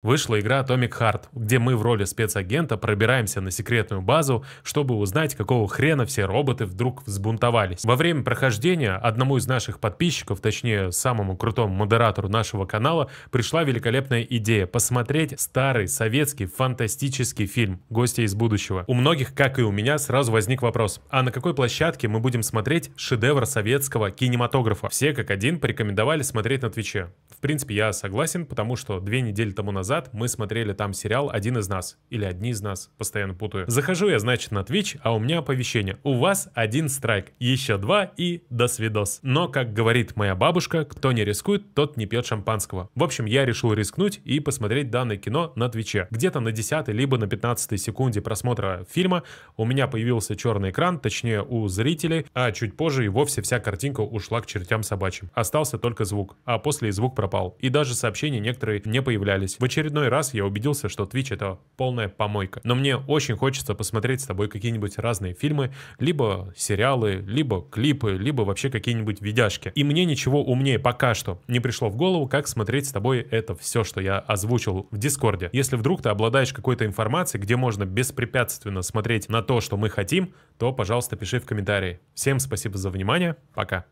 Вышла игра Atomic Heart, где мы в роли спецагента пробираемся на секретную базу, чтобы узнать, какого хрена все роботы вдруг взбунтовались. Во время прохождения одному из наших подписчиков, точнее самому крутому модератору нашего канала, пришла великолепная идея посмотреть старый советский фантастический фильм «Гости из будущего». У многих, как и у меня, сразу возник вопрос, а на какой площадке мы будем смотреть шедевр советского кинематографа? Все как один порекомендовали смотреть на Твиче. В принципе, я согласен, потому что две недели тому назад мы смотрели там сериал «Один из нас» или «Одни из нас», постоянно путаю. Захожу я, значит, на Twitch, а у меня оповещение. У вас один страйк, еще два и до свидос. Но, как говорит моя бабушка, кто не рискует, тот не пьет шампанского. В общем, я решил рискнуть и посмотреть данное кино на Твиче. Где-то на 10 либо на 15 секунде просмотра фильма у меня появился черный экран, точнее у зрителей, а чуть позже и вовсе вся картинка ушла к чертям собачьим. Остался только звук, а после и звук пропал пропал. И даже сообщения некоторые не появлялись. В очередной раз я убедился, что Twitch это полная помойка. Но мне очень хочется посмотреть с тобой какие-нибудь разные фильмы, либо сериалы, либо клипы, либо вообще какие-нибудь видяшки. И мне ничего умнее пока что не пришло в голову, как смотреть с тобой это все, что я озвучил в Дискорде. Если вдруг ты обладаешь какой-то информацией, где можно беспрепятственно смотреть на то, что мы хотим, то, пожалуйста, пиши в комментарии. Всем спасибо за внимание, пока.